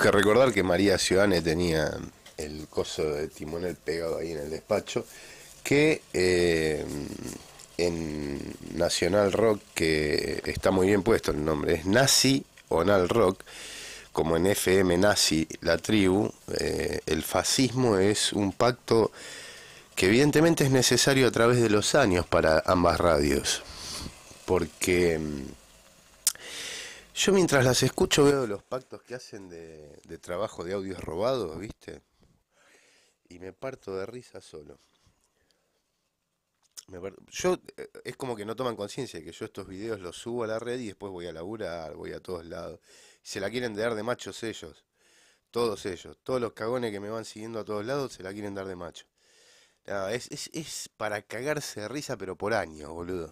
que recordar que María Ciudane tenía el coso de timonel pegado ahí en el despacho, que eh, en Nacional Rock, que está muy bien puesto el nombre, es Nazi Onal Rock, como en FM Nazi, la tribu, eh, el fascismo es un pacto que evidentemente es necesario a través de los años para ambas radios, porque mm, yo mientras las escucho veo los pactos que hacen de, trabajo de audios robados, ¿viste? Y me parto de risa solo. yo eh, es como que no toman conciencia de que yo estos videos los subo a la red y después voy a laburar, voy a todos lados. Se la quieren dar de machos ellos. Todos ellos. Todos los cagones que me van siguiendo a todos lados se la quieren dar de macho. es, es, es para cagarse de risa, pero por años, boludo.